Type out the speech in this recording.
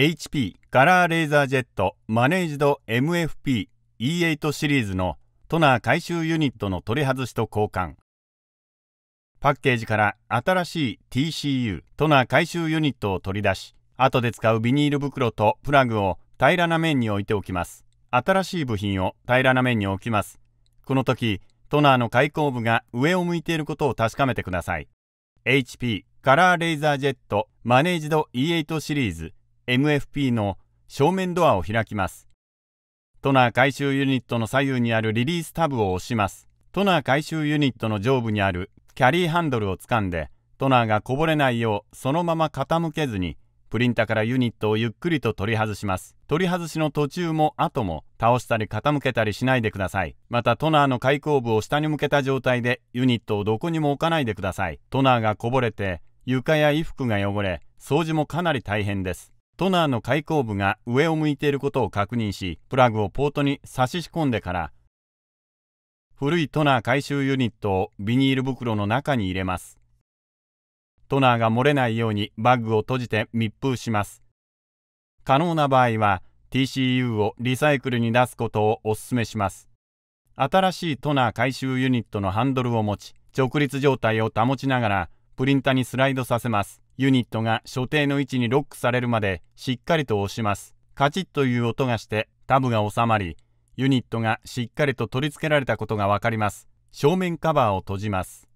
HP カラーレーザージェットマネージド MFP-E8 シリーズのトナー回収ユニットの取り外しと交換パッケージから新しい TCU トナー回収ユニットを取り出し後で使うビニール袋とプラグを平らな面に置いておきます新しい部品を平らな面に置きますこの時トナーの開口部が上を向いていることを確かめてください HP カラーレーザージェットマネージド E8 シリーズ MFP の正面ドアを開きます。トナー回収ユニットの左右にあるリリースタブを押します。トナー回収ユニットの上部にあるキャリーハンドルを掴んで、トナーがこぼれないようそのまま傾けずに、プリンタからユニットをゆっくりと取り外します。取り外しの途中も後も倒したり傾けたりしないでください。またトナーの開口部を下に向けた状態でユニットをどこにも置かないでください。トナーがこぼれて床や衣服が汚れ、掃除もかなり大変です。トナーの開口部が上を向いていることを確認しプラグをポートに差し込んでから古いトナー回収ユニットをビニール袋の中に入れますトナーが漏れないようにバッグを閉じて密封します可能な場合は TCU をリサイクルに出すことをお勧めします新しいトナー回収ユニットのハンドルを持ち直立状態を保ちながらプリンタにスライドさせます。ユニットが所定の位置にロックされるまでしっかりと押します。カチッという音がしてタブが収まり、ユニットがしっかりと取り付けられたことがわかります。正面カバーを閉じます。